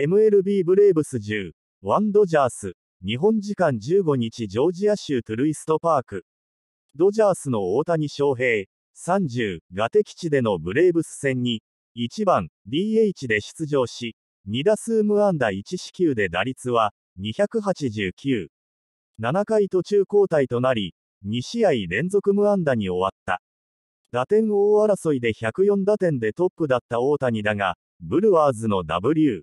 MLB ブレーブス10、ワンドジャース、日本時間15日ジョージア州トゥルイストパーク。ドジャースの大谷翔平、30が敵地でのブレーブス戦に、1番 DH で出場し、2打数無安打1四球で打率は289。7回途中交代となり、2試合連続無安打に終わった。打点王争いで104打点でトップだった大谷だが、ブルワーズの W。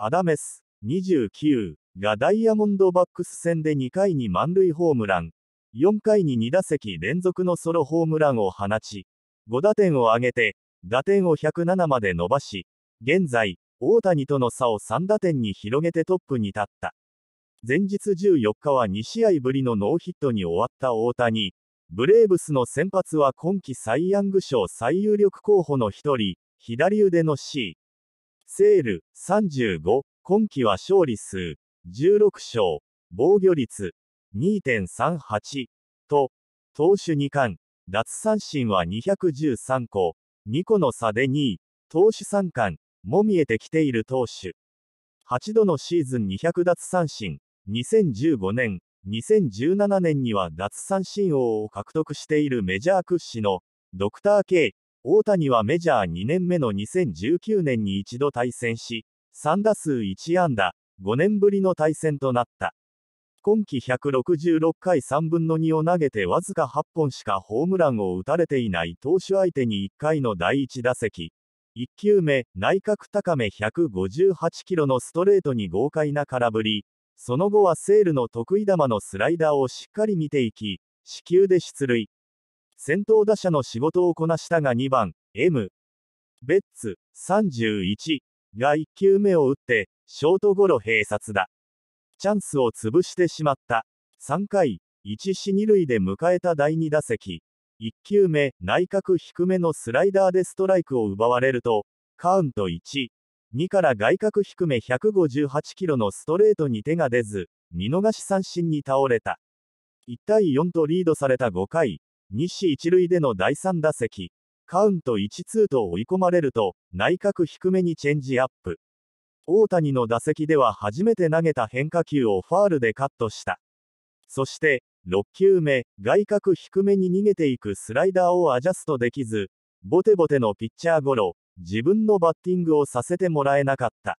アダメス、29がダイヤモンドバックス戦で2回に満塁ホームラン、4回に2打席連続のソロホームランを放ち、5打点を挙げて、打点を107まで伸ばし、現在、大谷との差を3打点に広げてトップに立った。前日14日は2試合ぶりのノーヒットに終わった大谷、ブレーブスの先発は今季サイ・ヤング賞最有力候補の一人、左腕の C、セール35、今季は勝利数16勝、防御率2.38と、投手2冠、奪三振は213個、2個の差で2位、投手3冠、も見えてきている投手。8度のシーズン200奪三振、2015年、2017年には奪三振王を獲得しているメジャー屈指の、ドクター K、大谷はメジャー2年目の2019年に一度対戦し、3打数1安打、5年ぶりの対戦となった。今季166回3分の2を投げてわずか8本しかホームランを打たれていない投手相手に1回の第1打席。1球目、内角高め158キロのストレートに豪快な空振り。その後はセールの得意球のスライダーをしっかり見ていき、四球で出塁。先頭打者の仕事をこなしたが2番、M。ベッツ、31が1球目を打って、ショートゴロ併殺だ。チャンスを潰してしまった。3回、1死2塁で迎えた第2打席。1球目、内角低めのスライダーでストライクを奪われると、カウント1、2から外角低め158キロのストレートに手が出ず、見逃し三振に倒れた。1対4とリードされた5回、西一塁での第3打席、カウント1-2と追い込まれると、内角低めにチェンジアップ。大谷の打席では初めて投げた変化球をファールでカットした。そして、6球目、外角低めに逃げていくスライダーをアジャストできず、ボテボテのピッチャーゴロ、自分のバッティングをさせてもらえなかった。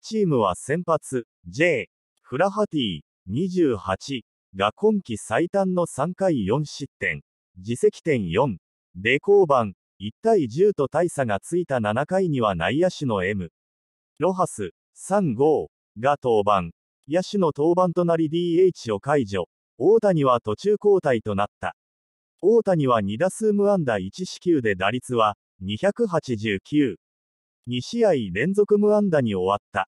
チームは先発、J、フラハティ、28が今季最短の3回4失点。自責点4。で降板、1対10と大差がついた7回には内野手の M。ロハス、3号が登板。野手の登板となり DH を解除。大谷は途中交代となった。大谷は2打数無安打1四球で打率は289。2試合連続無安打に終わった。